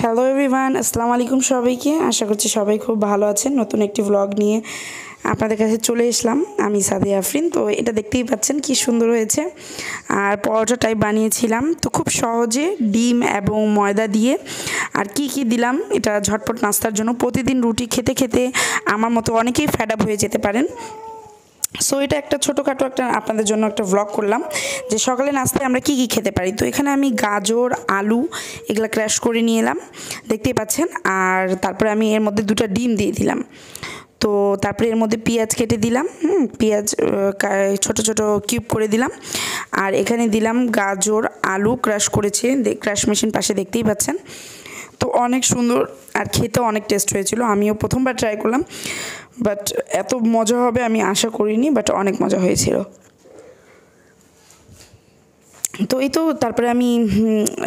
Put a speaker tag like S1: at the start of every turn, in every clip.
S1: hello everyone আসসালামু আলাইকুম সবাইকে আশা করছি সবাই খুব ভালো আছেন নতুন একটি ভ্লগ নিয়ে আপনাদের কাছে চলে এসলাম আমি সাদি আফরিন তো এটা দেখতেই পাচ্ছেন কি সুন্দর হয়েছে আর পরোটা টাইপ বানিয়েছিলাম তো খুব সহজে ডিম এবং ময়দা দিয়ে আর কি কি দিলাম এটা ঝটপট নাস্তার জন্য প্রতিদিন রুটি খেতে খেতে আমার মতো অনেকেই ফ্যাড আপ হয়ে যেতে পারেন সো এটা একটা ছোটোখাটো একটা আপনাদের জন্য একটা ব্লগ করলাম যে সকালে নাস্তায় আমরা কি কি খেতে পারি তো এখানে আমি গাজর আলু এগুলো ক্র্যাশ করে নিয়ে এলাম দেখতেই পাচ্ছেন আর তারপরে আমি এর মধ্যে দুটা ডিম দিয়ে দিলাম তো তারপরে এর মধ্যে পেঁয়াজ কেটে দিলাম পেঁয়াজ ছোটো ছোটো কিউব করে দিলাম আর এখানে দিলাম গাজর আলু ক্রাশ করেছে ক্র্যাশ মেশিন পাশে দেখতেই পাচ্ছেন তো অনেক সুন্দর আর খেতে অনেক টেস্ট হয়েছিল আমিও প্রথমবার ট্রাই করলাম বাট এত মজা হবে আমি আশা করিনি বাট অনেক মজা হয়েছিল তো এই তো তারপরে আমি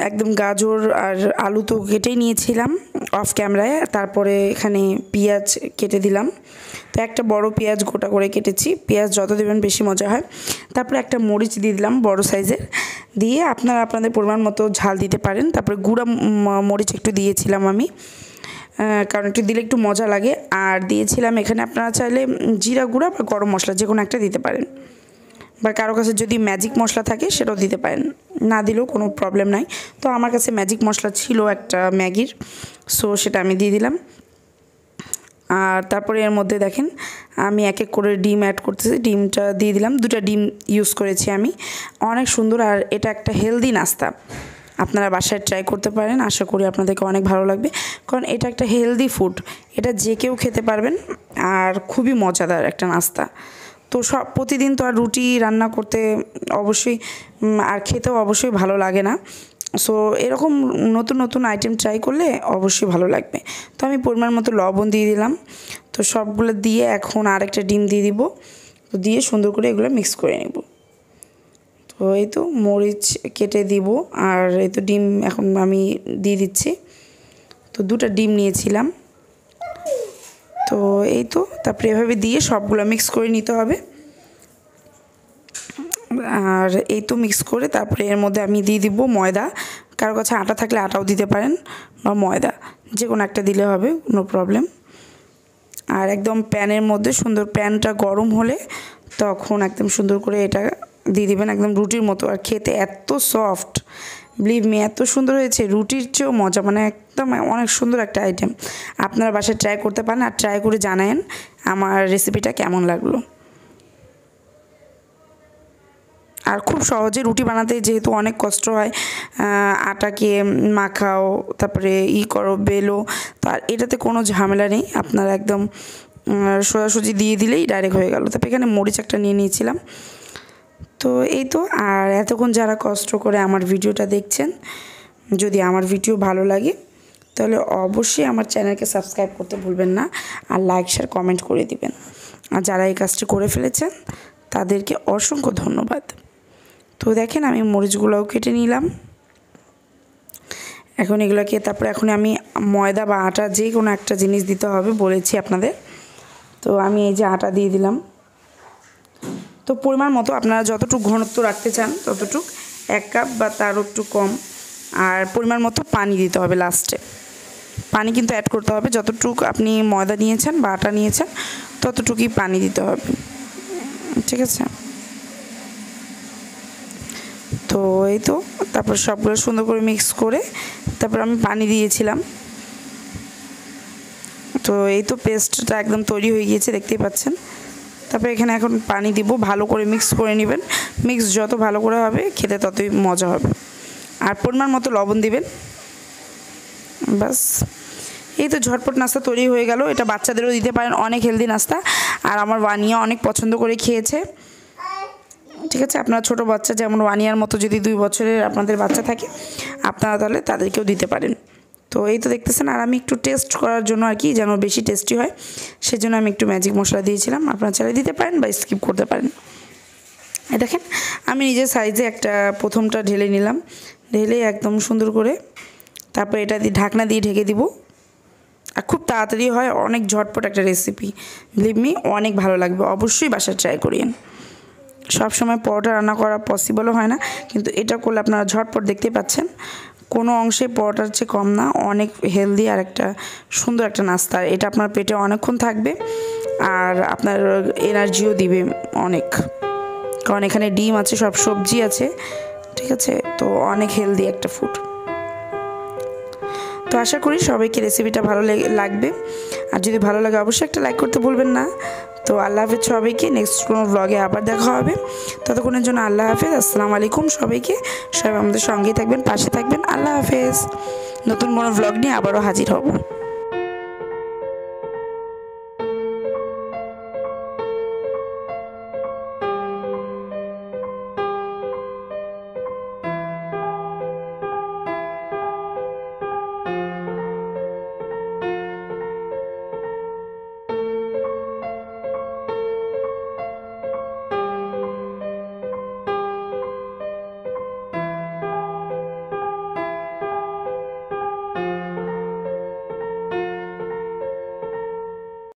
S1: একদম গাজর আর আলু তো কেটেই নিয়েছিলাম অফ ক্যামেরায় তারপরে এখানে পেঁয়াজ কেটে দিলাম তো একটা বড় পেঁয়াজ গোটা করে কেটেছি পেঁয়াজ যত দেবেন বেশি মজা হয় তারপরে একটা মরিচ দিয়ে দিলাম বড় সাইজের দিয়ে আপনারা আপনাদের পরিমাণ মতো ঝাল দিতে পারেন তারপরে গুঁড়া মরিচ একটু দিয়েছিলাম আমি কারণ একটু দিলে একটু মজা লাগে আর দিয়েছিলাম এখানে আপনারা চাইলে জিরা গুঁড়া বা গরম মশলা যে কোনো একটা দিতে পারেন বা কারো কাছে যদি ম্যাজিক মশলা থাকে সেটাও দিতে পারেন না দিলেও কোনো প্রবলেম নাই তো আমার কাছে ম্যাজিক মশলা ছিল একটা ম্যাগির সো সেটা আমি দিয়ে দিলাম আর তারপরে এর মধ্যে দেখেন আমি এক এক করে ডিম অ্যাড করতেছি ডিমটা দিয়ে দিলাম দুটা ডিম ইউজ করেছি আমি অনেক সুন্দর আর এটা একটা হেলদি নাস্তা আপনারা বাসায় ট্রাই করতে পারেন আশা করি আপনাদেরকে অনেক ভালো লাগবে কারণ এটা একটা হেলদি ফুড এটা যে কেউ খেতে পারবেন আর খুবই মজাদার একটা নাস্তা তো সব প্রতিদিন তো আর রুটি রান্না করতে অবশ্যই আর খেতেও অবশ্যই ভালো লাগে না সো এরকম নতুন নতুন আইটেম ট্রাই করলে অবশ্যই ভালো লাগবে তো আমি পরিমাণ মতো লবণ দিয়ে দিলাম তো সবগুলো দিয়ে এখন আর একটা ডিম দিয়ে দিব তো দিয়ে সুন্দর করে এগুলো মিক্স করে নেব তো এই তো মরিচ কেটে দিব আর এই তো ডিম এখন আমি দিয়ে দিচ্ছি তো দুটা ডিম নিয়েছিলাম এই তো তারপরে এভাবে দিয়ে সবগুলো মিক্স করে নিতে হবে আর এই তো মিক্স করে তারপরে এর মধ্যে আমি দিয়ে দিব ময়দা কারো কাছে আটা থাকলে আটাও দিতে পারেন বা ময়দা যে কোনো একটা দিলে হবে কোনো প্রবলেম আর একদম প্যানের মধ্যে সুন্দর প্যানটা গরম হলে তখন একদম সুন্দর করে এটা দিয়ে দেবেন একদম রুটির মতো আর খেতে এত সফট বিলিভ মি এত সুন্দর হয়েছে রুটির চেয়েও মজা মানে একদম অনেক সুন্দর একটা আইটেম আপনারা বাসায় ট্রাই করতে পারেন আর ট্রাই করে জানায়েন আমার রেসিপিটা কেমন লাগলো আর খুব সহজে রুটি বানাতে যেহেতু অনেক কষ্ট হয় আটাকে মাখাও তারপরে ই করো বেলো তার আর এটাতে কোনো ঝামেলা নেই আপনারা একদম সোজাসুজি দিয়ে দিলেই ডাইরেক্ট হয়ে গেল তারপর এখানে মরিচ একটা নিয়ে নিয়েছিলাম তো এই তো আর এতক্ষণ যারা কষ্ট করে আমার ভিডিওটা দেখছেন যদি আমার ভিডিও ভালো লাগে তাহলে অবশ্যই আমার চ্যানেলকে সাবস্ক্রাইব করতে ভুলবেন না আর লাইক শেয়ার কমেন্ট করে দিবেন আর যারা এই কাজটি করে ফেলেছেন তাদেরকে অসংখ্য ধন্যবাদ তো দেখেন আমি মরিচগুলোও কেটে নিলাম এখন এগুলোকে তারপরে এখন আমি ময়দা বা আটা যে কোনো একটা জিনিস দিতে হবে বলেছি আপনাদের তো আমি এই যে আটা দিয়ে দিলাম তো পরিমাণ মতো আপনারা যতটুকু ঘনত্ব রাখতে চান ততটুক এক কাপ বা তারও একটু কম আর পরিমাণ মতো পানি দিতে হবে লাস্টে পানি কিন্তু অ্যাড করতে হবে যতটুক আপনি ময়দা নিয়েছেন বা আটা নিয়েছেন ততটুকুই পানি দিতে হবে ঠিক আছে তো এই তো তারপর সবগুলো সুন্দর করে মিক্স করে তারপর আমি পানি দিয়েছিলাম তো এই তো পেস্টটা একদম তৈরি হয়ে গিয়েছে দেখতেই পাচ্ছেন তারপরে এখানে এখন পানি দিব ভালো করে মিক্স করে নেবেন মিক্স যত ভালো করে হবে খেতে ততই মজা হবে আর পরিমাণ মতো লবণ দিবেন বাস এই তো ঝটপট নাস্তা তৈরি হয়ে গেল এটা বাচ্চাদেরও দিতে পারেন অনেক হেলদি নাস্তা আর আমার ওয়ানিয়া অনেক পছন্দ করে খেয়েছে ঠিক আছে আপনার ছোট বাচ্চা যেমন ওয়ান ইয়ার মতো যদি দুই বছরের আপনাদের বাচ্চা থাকে আপনারা তাহলে তাদেরকেও দিতে পারেন তো এই তো দেখতেছেন আর আমি একটু টেস্ট করার জন্য আর কি যেন বেশি টেস্টি হয় সেজন্য আমি একটু ম্যাজিক মশলা দিয়েছিলাম আপনারা চালিয়ে দিতে পারেন বা স্কিপ করতে পারেন দেখেন আমি নিজের সাইজে একটা প্রথমটা ঢেলে নিলাম ঢেলে একদম সুন্দর করে তারপর এটা দিয়ে ঢাকনা দিয়ে ঢেকে দিব আর খুব তাড়াতাড়ি হয় অনেক ঝটপট একটা রেসিপি বিলিভ অনেক ভালো লাগবে অবশ্যই বাসার ট্রাই করিয়েন সব সময় পরোটা রান্না করা পসিবলও হয় না কিন্তু এটা করলে আপনারা ঝটপট দেখতে পাচ্ছেন কোনো অংশে পরোটার চেয়ে কম না অনেক হেলদি আর একটা সুন্দর একটা নাস্তা এটা আপনার পেটে অনেকক্ষণ থাকবে আর আপনার এনার্জিও দিবে অনেক কারণ এখানে ডিম আছে সব সবজি আছে ঠিক আছে তো অনেক হেলদি একটা ফুড তো আশা করি সবাইকে রেসিপিটা ভালো লাগবে আর যদি ভালো লাগে অবশ্যই একটা লাইক করতে ভুলবেন না তো আল্লাহ হাফেজ সবাইকে নেক্সট কোনো ব্লগে আবার দেখা হবে ততক্ষণের জন্য আল্লাহ হাফেজ আসসালামু আলাইকুম সবাইকে সবাই আমাদের সঙ্গেই থাকবেন পাশে থাকবেন আল্লাহ হাফেজ নতুন কোনো ব্লগ নিয়ে আবারও হাজির হব